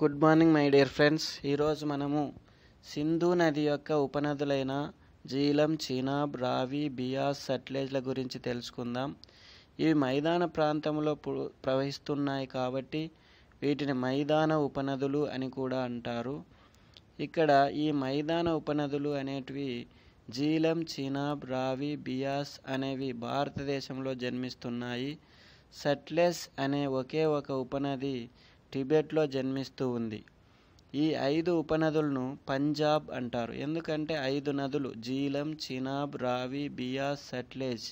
good morning my dear friends ఈరోజు మనము సింధు నది యొక్క ఉపనదులైన జీలం చీనాబ్ రావి బియాస్ సట్లేజ్ల గురించి తెలుసుకుందాం ఇవి మైదాన ప్రాంతంలో ప్రవహిస్తున్నాయి కాబట్టి వీటిని మైదాన ఉపనదులు అని కూడా అంటారు ఇక్కడ ఈ మైదాన ఉపనదులు అనేటివి జీలం చీనాబ్ రావి బియాస్ అనేవి భారతదేశంలో జన్మిస్తున్నాయి సట్లెస్ అనే ఒకే ఒక ఉపనది టిబెట్లో జన్మిస్తూ ఉంది ఈ ఐదు ఉపనదులను పంజాబ్ అంటారు ఎందుకంటే ఐదు నదులు జీలం చినాబ్ రావి బియా సట్లేజ్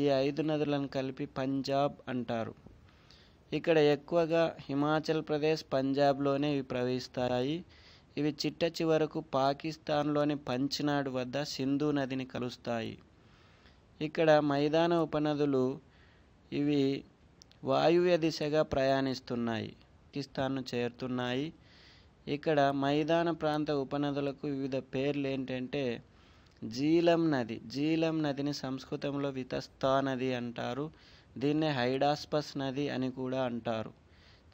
ఈ ఐదు నదులను కలిపి పంజాబ్ అంటారు ఇక్కడ ఎక్కువగా హిమాచల్ ప్రదేశ్ పంజాబ్లోనే ఇవి ప్రవహిస్తాయి ఇవి చిట్ట చివరకు పాకిస్తాన్లోని పంచినాడు వద్ద సింధు నదిని కలుస్తాయి ఇక్కడ మైదాన ఉపనదులు ఇవి వాయువ్య దిశగా ప్రయాణిస్తున్నాయి పాకిస్తాన్ను చేరుతున్నాయి ఇక్కడ మైదాన ప్రాంత ఉపనదులకు వివిధ పేర్లు ఏంటంటే జీలం నది జీలం నదిని సంస్కృతంలో వితస్తా నది అంటారు దీన్ని హైడాస్పస్ నది అని కూడా అంటారు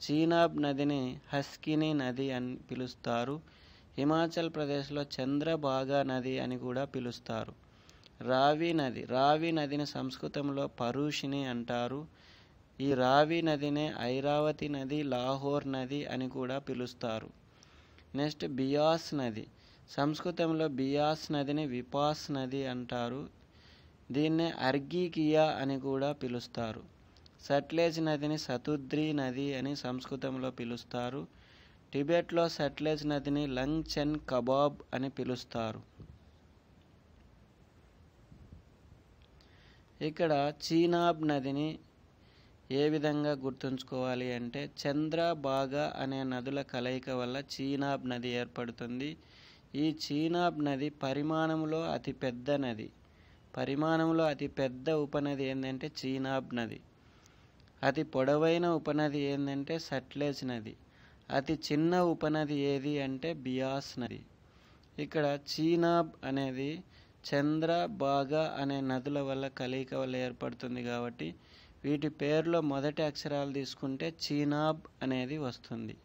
చీనాబ్ నదిని హస్కిని నది అని పిలుస్తారు హిమాచల్ ప్రదేశ్లో చంద్రభాగా నది అని కూడా పిలుస్తారు రావి నది రావి నదిని సంస్కృతంలో పరుషిని అంటారు ఈ రావి నదినే ఐరావతి నది లాహోర్ నది అని కూడా పిలుస్తారు నెక్స్ట్ బియాస్ నది సంస్కృతంలో బియాస్ నదిని విపాస్ నది అంటారు దీన్నే అర్గీకియా అని కూడా పిలుస్తారు సట్లేజ్ నదిని సతుద్రి నది అని సంస్కృతంలో పిలుస్తారు టిబెట్లో సట్లేజ్ నదిని లంగ్ చెన్ కబాబ్ అని పిలుస్తారు ఇక్కడ చీనాబ్ నదిని ఏ విధంగా గుర్తుంచుకోవాలి అంటే చంద్ర బాగా అనే నదుల కలయిక వల్ల చీనాబ్ నది ఏర్పడుతుంది ఈ చీనాబ్ నది పరిమాణంలో అతి పెద్ద నది పరిమాణంలో అతి పెద్ద ఉపనది ఏంటంటే చీనాబ్ నది అతి పొడవైన ఉపనది ఏంటంటే సట్లేజ్ నది అతి చిన్న ఉపనది ఏది అంటే బియాస్ నది ఇక్కడ చీనాబ్ అనేది చంద్ర బాగా అనే నదుల వల్ల కలయిక వల్ల ఏర్పడుతుంది కాబట్టి వీటి పేర్లో మొదటి అక్షరాలు తీసుకుంటే చీనాబ్ అనేది వస్తుంది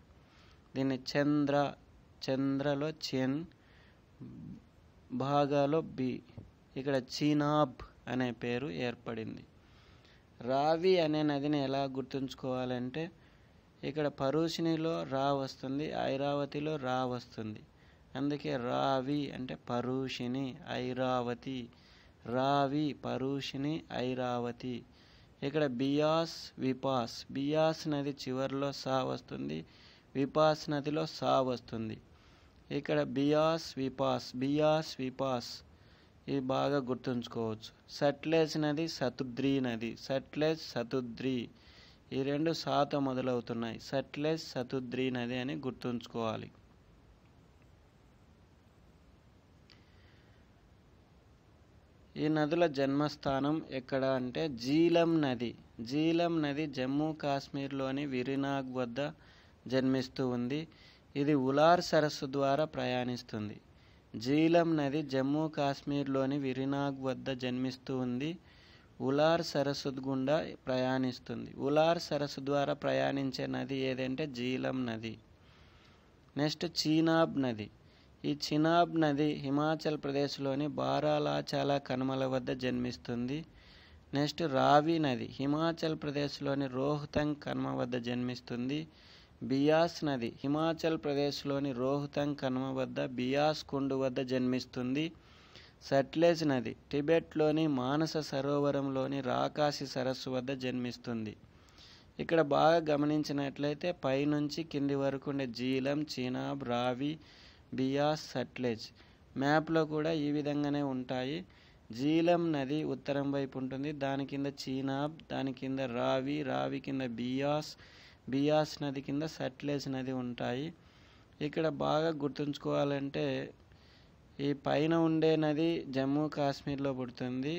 దీన్ని చంద్ర చంద్రలో చెన్ భాగాలో బి ఇక్కడ చీనాబ్ అనే పేరు ఏర్పడింది రావి అనే నదిని ఎలా గుర్తుంచుకోవాలంటే ఇక్కడ పరూషిణిలో రా వస్తుంది ఐరావతిలో రా వస్తుంది అందుకే రావి అంటే పరూషిణి ఐరావతి రావి పరూషిణి ఐరావతి ఇక్కడ బియాస్ విపాస్ బియాస్ నది చివరిలో సా వస్తుంది విపాస్ నదిలో సా వస్తుంది ఇక్కడ బియాస్ విపాస్ బియాస్ విపాస్ ఇది బాగా గుర్తుంచుకోవచ్చు సట్లేజ్ నది సతుద్రి నది సట్లేజ్ సతుద్రి ఈ రెండు సాతో మొదలవుతున్నాయి సట్లేజ్ సతుద్రి నది అని గుర్తుంచుకోవాలి ఈ నదుల జన్మస్థానం ఎక్కడ అంటే జీలం నది జీలం నది జమ్మూ కాశ్మీర్లోని విరినాగ్ వద్ద జన్మిస్తూ ఉంది ఇది ఉలార్ సరస్సు ద్వారా ప్రయాణిస్తుంది జీలం నది జమ్మూ కాశ్మీర్లోని విరినాగ్ వద్ద జన్మిస్తూ ఉంది ఉలార్ సరస్సు గుండా ప్రయాణిస్తుంది ఉలార్ సరస్సు ద్వారా ప్రయాణించే నది ఏదంటే జీలం నది నెక్స్ట్ చీనాబ్ నది ఈ చినాబ్ నది హిమాచల్ ప్రదేశ్లోని బారాలాచాల కనుమల వద్ద జన్మిస్తుంది నెక్స్ట్ రావి నది హిమాచల్ ప్రదేశ్లోని రోహ్తంగ్ కనుమ వద్ద జన్మిస్తుంది బియాస్ నది హిమాచల్ ప్రదేశ్లోని రోహ్తంగ్ కనుమ వద్ద బియాస్ కుండు వద్ద జన్మిస్తుంది సట్లెజ్ నది టిబెట్లోని మానస సరోవరంలోని రాకాసి సరస్సు వద్ద జన్మిస్తుంది ఇక్కడ బాగా గమనించినట్లయితే పైనుంచి కింది వరకు ఉండే జీలం చీనాబ్ రావి బియాస్ సట్లెజ్ మ్యాప్లో కూడా ఈ విధంగానే ఉంటాయి జీలం నది ఉత్తరం వైపు ఉంటుంది దాని కింద చీనాబ్ దాని కింద రావి రావి కింద బియాస్ బియాస్ నది కింద సట్లెజ్ నది ఉంటాయి ఇక్కడ బాగా గుర్తుంచుకోవాలంటే ఈ పైన ఉండే నది జమ్మూ కాశ్మీర్లో పుడుతుంది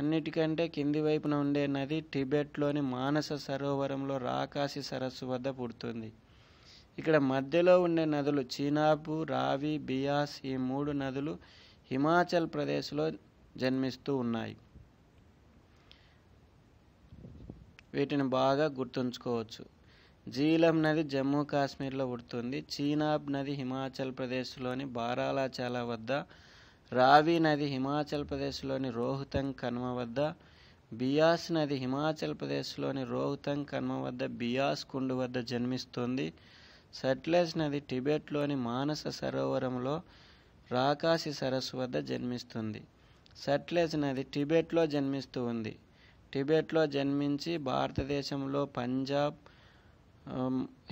అన్నిటికంటే కింది వైపున ఉండే నది టిబెట్లోని మానస సరోవరంలో రాకాసి సరస్సు వద్ద పుడుతుంది ఇక్కడ మధ్యలో ఉండే నదులు చీనాబు రావి బియాస్ ఈ మూడు నదులు హిమాచల్ ప్రదేశ్లో జన్మిస్తూ ఉన్నాయి వీటిని బాగా గుర్తుంచుకోవచ్చు జీలం నది జమ్మూ కాశ్మీర్లో పుడుతుంది చీనాబ్ నది హిమాచల్ ప్రదేశ్లోని బారాలాచాల వద్ద రావి నది హిమాచల్ ప్రదేశ్లోని రోహతంగ్ కన్మ వద్ద బియాస్ నది హిమాచల్ ప్రదేశ్లోని రోహతంగ్ కన్మ వద్ద బియాస్ కుండు వద్ద జన్మిస్తుంది సట్లెజ్ నది టిబెట్లోని మానస సరోవరంలో రాకాసి సరస్సు వద్ద జన్మిస్తుంది సట్లెజ్ నది టిబెట్లో జన్మిస్తూ ఉంది టిబెట్లో జన్మించి భారతదేశంలో పంజాబ్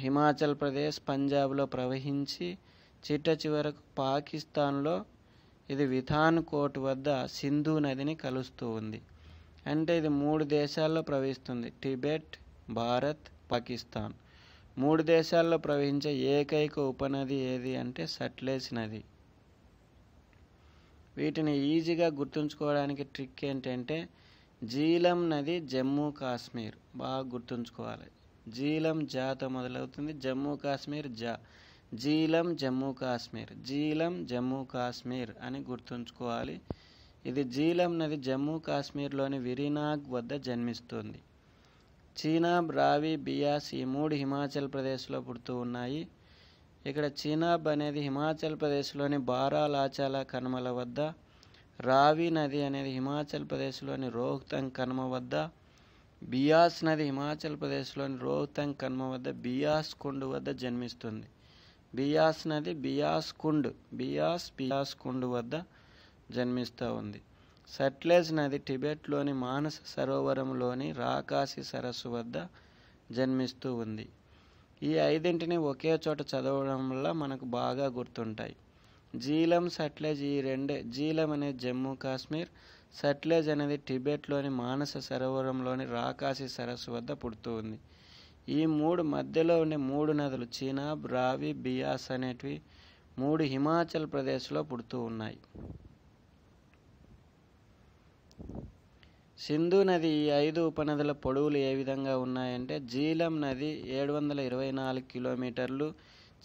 హిమాచల్ ప్రదేశ్ పంజాబ్లో ప్రవహించి చిట్ట చివరకు పాకిస్తాన్లో ఇది విధాన్ కోట్ వద్ద సింధు నదిని కలుస్తూ ఉంది అంటే ఇది మూడు దేశాల్లో ప్రవహిస్తుంది టిబెట్ భారత్ పాకిస్తాన్ మూడు దేశాల్లో ప్రవహించే ఏకైక ఉపనది ఏది అంటే సట్లేజ్ నది వీటిని ఈజీగా గుర్తుంచుకోవడానికి ట్రిక్ ఏంటంటే జీలం నది జమ్మూ కాశ్మీర్ బాగా గుర్తుంచుకోవాలి జీలం జాతో మొదలవుతుంది జమ్మూ కాశ్మీర్ జా జీలం జమ్మూ కాశ్మీర్ జీలం జమ్మూ కాశ్మీర్ అని గుర్తుంచుకోవాలి ఇది జీలం నది జమ్మూ కాశ్మీర్లోని విరీనాగ్ వద్ద జన్మిస్తుంది చీనాబ్ రావి బియాస్ ఈ మూడు హిమాచల్ ప్రదేశ్లో పుడుతూ ఉన్నాయి ఇక్కడ చీనాబ్ అనేది హిమాచల్ ప్రదేశ్లోని బారా లాచాల కనుమల వద్ద రావి నది అనేది హిమాచల్ ప్రదేశ్లోని రోహ్తంగ్ కనుమ వద్ద బియాస్ నది హిమాచల్ ప్రదేశ్లోని రోహ్తంగ్ కనుమ వద్ద బియాస్ కుండ్ వద్ద జన్మిస్తుంది బియాస్ నది బియాస్ కుండ్ బియాస్ బియాస్ కుండ్ వద్ద జన్మిస్తూ ఉంది సట్లెజ్ నది టిబెట్లోని మానస సరోవరంలోని రాకాసి సరస్సు వద్ద జన్మిస్తూ ఉంది ఈ ఐదింటిని ఒకే చోట చదవడం వల్ల మనకు బాగా గుర్తుంటాయి జీలం సట్లెజ్ ఈ రెండే జీలం అనేది జమ్మూ కాశ్మీర్ సట్లెజ్ అనేది టిబెట్లోని మానస సరోవరంలోని రాకాసి సరస్సు వద్ద పుడుతూ ఉంది ఈ మూడు మధ్యలో ఉండే మూడు నదులు చీనాబ్ రావి బియాస్ అనేటివి మూడు హిమాచల్ ప్రదేశ్లో పుడుతూ ఉన్నాయి సింధు నది ఐదు ఉపనదుల పొడవులు ఏ విధంగా ఉన్నాయంటే జీలం నది ఏడు వందల ఇరవై నాలుగు కిలోమీటర్లు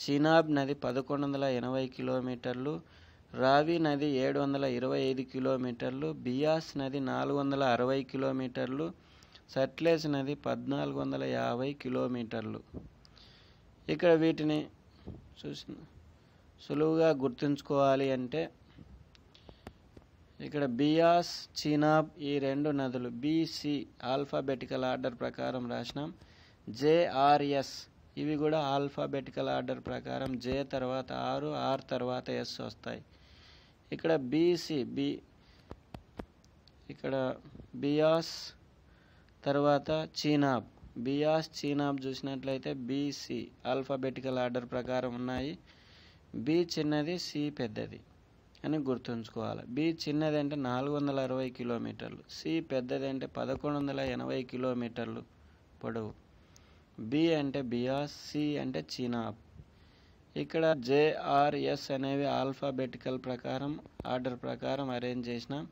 చినాబ్ నది పదకొండు వందల ఎనభై కిలోమీటర్లు రావి నది ఏడు వందల ఇరవై ఐదు కిలోమీటర్లు బియాస్ నది నాలుగు వందల అరవై కిలోమీటర్లు సట్లేజ్ నది పద్నాలుగు వందల యాభై కిలోమీటర్లు ఇక్కడ వీటిని చూసిన సులువుగా గుర్తుంచుకోవాలి అంటే ఇక్కడ బియాస్ చీనాబ్ ఈ రెండు నదులు బీసీ ఆల్ఫాబెటికల్ ఆర్డర్ ప్రకారం రాసినాం జేఆర్ఎస్ ఇవి కూడా ఆల్ఫాబెటికల్ ఆర్డర్ ప్రకారం జే తర్వాత ఆరు ఆర్ తర్వాత ఎస్ వస్తాయి ఇక్కడ బీసీ బి ఇక్కడ బియాస్ తర్వాత చీనాబ్ బియాస్ చీనాబ్ చూసినట్లయితే బీసీ ఆల్ఫాబెటికల్ ఆర్డర్ ప్రకారం ఉన్నాయి బి చిన్నది సి పెద్దది అని గుర్తుంచుకోవాలి బి చిన్నది అంటే నాలుగు వందల అరవై కిలోమీటర్లు సి పెద్దది అంటే పదకొండు వందల ఎనభై కిలోమీటర్లు పొడవు బి అంటే బియాస్ సి అంటే చీనాబ్ ఇక్కడ జేఆర్ఎస్ అనేవి ఆల్ఫాబెటికల్ ప్రకారం ఆర్డర్ ప్రకారం అరేంజ్ చేసినాం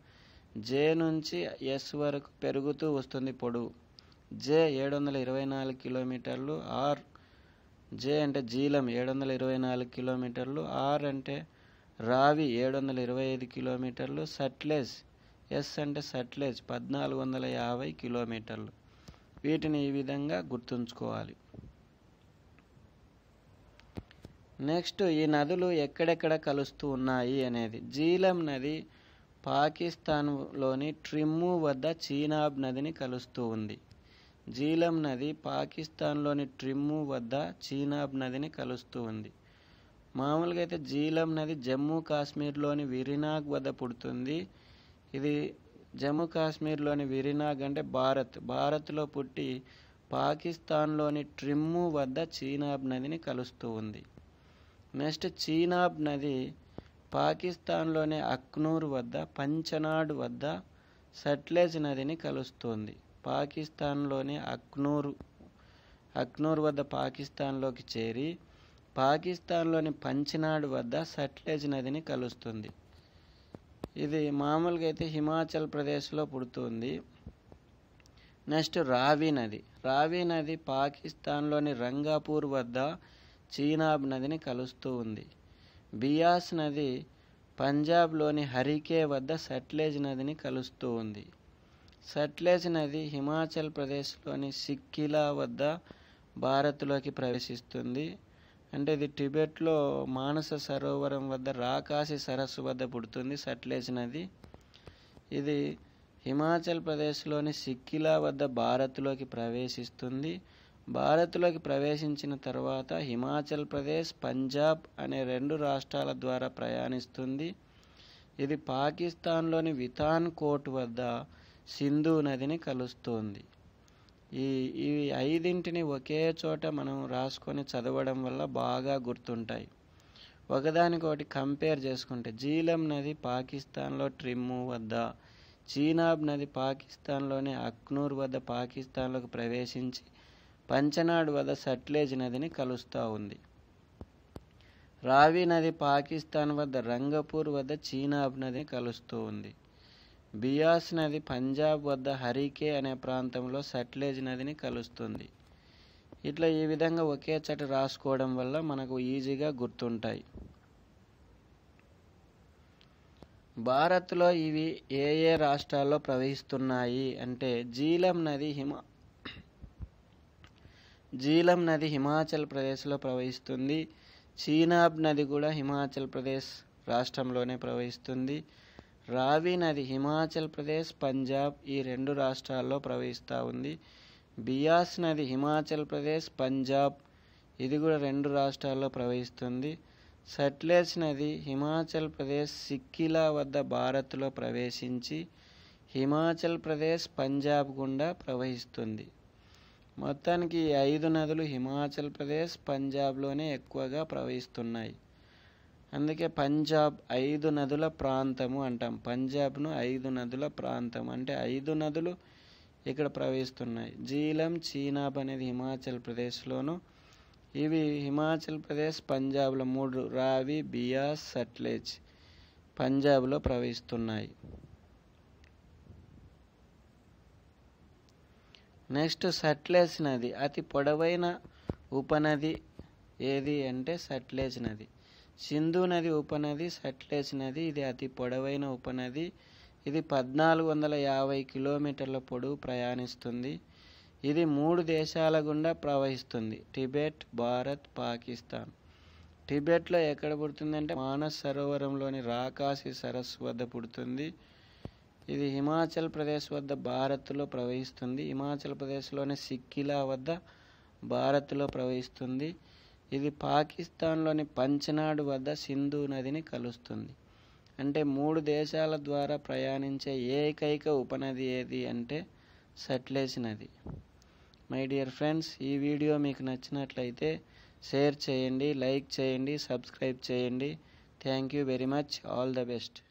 జే నుంచి ఎస్ వరకు పెరుగుతూ వస్తుంది పొడవు జే ఏడు వందల ఇరవై నాలుగు కిలోమీటర్లు ఆర్ జే అంటే జీలం ఏడు వందల ఇరవై నాలుగు కిలోమీటర్లు ఆర్ అంటే రావి ఏడు వందల ఇరవై ఐదు కిలోమీటర్లు సట్లెజ్ ఎస్ అంటే సట్లెజ్ పద్నాలుగు వందల యాభై కిలోమీటర్లు వీటిని ఈ విధంగా గుర్తుంచుకోవాలి నెక్స్ట్ ఈ నదులు ఎక్కడెక్కడ కలుస్తూ ఉన్నాయి అనేది జీలం నది పాకిస్తాన్లోని ట్రిమ్ము వద్ద చీనాబ్ నదిని కలుస్తూ ఉంది జీలం నది పాకిస్తాన్లోని ట్రిమ్ము వద్ద చీనాబ్ నదిని కలుస్తూ ఉంది మామూలుగా అయితే జీలం నది జమ్మూ కాశ్మీర్లోని విరినాగ్ వద్ద పుడుతుంది ఇది జమ్మూ కాశ్మీర్లోని విరినాగ్ అంటే భారత్ భారత్లో పుట్టి పాకిస్తాన్లోని ట్రిమ్ము వద్ద చీనాబ్ నదిని కలుస్తూ ఉంది నెక్స్ట్ చీనాబ్ నది పాకిస్తాన్లోని అక్నూర్ వద్ద పంచనాడ్ వద్ద సట్లెజ్ నదిని కలుస్తోంది పాకిస్తాన్లోని అక్నూర్ అక్నూర్ వద్ద పాకిస్తాన్లోకి చేరి పాకిస్తాన్లోని పంచినాడ్ వద్ద సట్లెజ్ నదిని కలుస్తుంది ఇది మామూలుగా అయితే హిమాచల్ ప్రదేశ్లో పుడుతుంది నెక్స్ట్ రావి నది రావి నది పాకిస్తాన్లోని రంగాపూర్ వద్ద చీనాబ్ నదిని కలుస్తూ ఉంది బియాస్ నది పంజాబ్లోని హరికే వద్ద సట్లేజ్ నదిని కలుస్తూ ఉంది సట్లేజ్ నది హిమాచల్ ప్రదేశ్లోని సిక్కిలా వద్ద భారత్లోకి ప్రవేశిస్తుంది అంటే ఇది టిబెట్లో మానస సరోవరం వద్ద రాకాసి సరస్సు వద్ద పుడుతుంది సట్లేజ్ నది ఇది హిమాచల్ ప్రదేశ్లోని సిక్కిలా వద్ద భారత్లోకి ప్రవేశిస్తుంది భారత్లోకి ప్రవేశించిన తర్వాత హిమాచల్ ప్రదేశ్ పంజాబ్ అనే రెండు రాష్ట్రాల ద్వారా ప్రయాణిస్తుంది ఇది పాకిస్తాన్లోని వితాన్ కోట్ వద్ద సింధు నదిని కలుస్తుంది ఈ ఈ ఐదింటిని ఒకే చోట మనం రాసుకొని చదవడం వల్ల బాగా గుర్తుంటాయి ఒకదానికొకటి కంపేర్ చేసుకుంటే జీలం నది పాకిస్తాన్లో ట్రిమ్ము వద్ద చీనాబ్ నది పాకిస్తాన్లోని అక్నూర్ వద్ద పాకిస్తాన్లోకి ప్రవేశించి పంచనాడ్ వద్ద సట్లేజ్ నదిని కలుస్తూ ఉంది రావి నది పాకిస్తాన్ వద్ద రంగపూర్ వద్ద చీనాబ్ నదిని కలుస్తూ ఉంది బియాస్ నది పంజాబ్ వద్ద హరికే అనే ప్రాంతంలో సట్లేజ్ నదిని కలుస్తుంది ఇట్లా ఈ విధంగా ఒకే చట రాసుకోవడం వల్ల మనకు ఈజీగా గుర్తుంటాయి భారత్లో ఇవి ఏ ఏ రాష్ట్రాల్లో ప్రవహిస్తున్నాయి అంటే జీలం నది హిమ జీలం నది హిమాచల్ ప్రదేశ్లో ప్రవహిస్తుంది చీనాబ్ నది కూడా హిమాచల్ ప్రదేశ్ రాష్ట్రంలోనే ప్రవహిస్తుంది రావి నది హిమాచల్ ప్రదేశ్ పంజాబ్ ఈ రెండు రాష్ట్రాల్లో ప్రవహిస్తూ ఉంది బియాస్ నది హిమాచల్ ప్రదేశ్ పంజాబ్ ఇది కూడా రెండు రాష్ట్రాల్లో ప్రవహిస్తుంది సట్లేజ్ నది హిమాచల్ ప్రదేశ్ సిక్కిలా వద్ద భారత్లో ప్రవేశించి హిమాచల్ ప్రదేశ్ పంజాబ్ గుండా ప్రవహిస్తుంది మొత్తానికి ఈ ఐదు నదులు హిమాచల్ ప్రదేశ్ పంజాబ్లోనే ఎక్కువగా ప్రవహిస్తున్నాయి అందుకే పంజాబ్ ఐదు నదుల ప్రాంతము అంటాం పంజాబ్ను ఐదు నదుల ప్రాంతం అంటే ఐదు నదులు ఇక్కడ ప్రవహిస్తున్నాయి జీలం చీనాబ్ అనేది హిమాచల్ ప్రదేశ్లోను ఇవి హిమాచల్ ప్రదేశ్ పంజాబ్లో మూడు రావి బియాస్ సట్లేజ్ పంజాబ్లో ప్రవహిస్తున్నాయి నెక్స్ట్ సట్లేజ్ నది అతి పొడవైన ఉపనది ఏది అంటే సట్లేజ్ నది సింధు నది ఉపనది సట్లెజ్ నది ఇది అతి పొడవైన ఉపనది ఇది పద్నాలుగు వందల యాభై కిలోమీటర్ల పొడవు ప్రయాణిస్తుంది ఇది మూడు దేశాల గుండా ప్రవహిస్తుంది టిబెట్ భారత్ పాకిస్తాన్ టిబెట్లో ఎక్కడ పుడుతుందంటే మానస్ సరోవరంలోని రాకాసి సరస్సు వద్ద పుడుతుంది ఇది హిమాచల్ ప్రదేశ్ వద్ద భారత్లో ప్రవహిస్తుంది హిమాచల్ ప్రదేశ్లోని సిక్కిలా వద్ద భారత్లో ప్రవహిస్తుంది ఇది పాకిస్తాన్లోని పంచనాడు వద్ద సింధు నదిని కలుస్తుంది అంటే మూడు దేశాల ద్వారా ప్రయాణించే ఏకైక ఉపనది ఏది అంటే సట్లేజ్ నది మై డియర్ ఫ్రెండ్స్ ఈ వీడియో మీకు నచ్చినట్లయితే షేర్ చేయండి లైక్ చేయండి సబ్స్క్రైబ్ చేయండి thank you very much all the best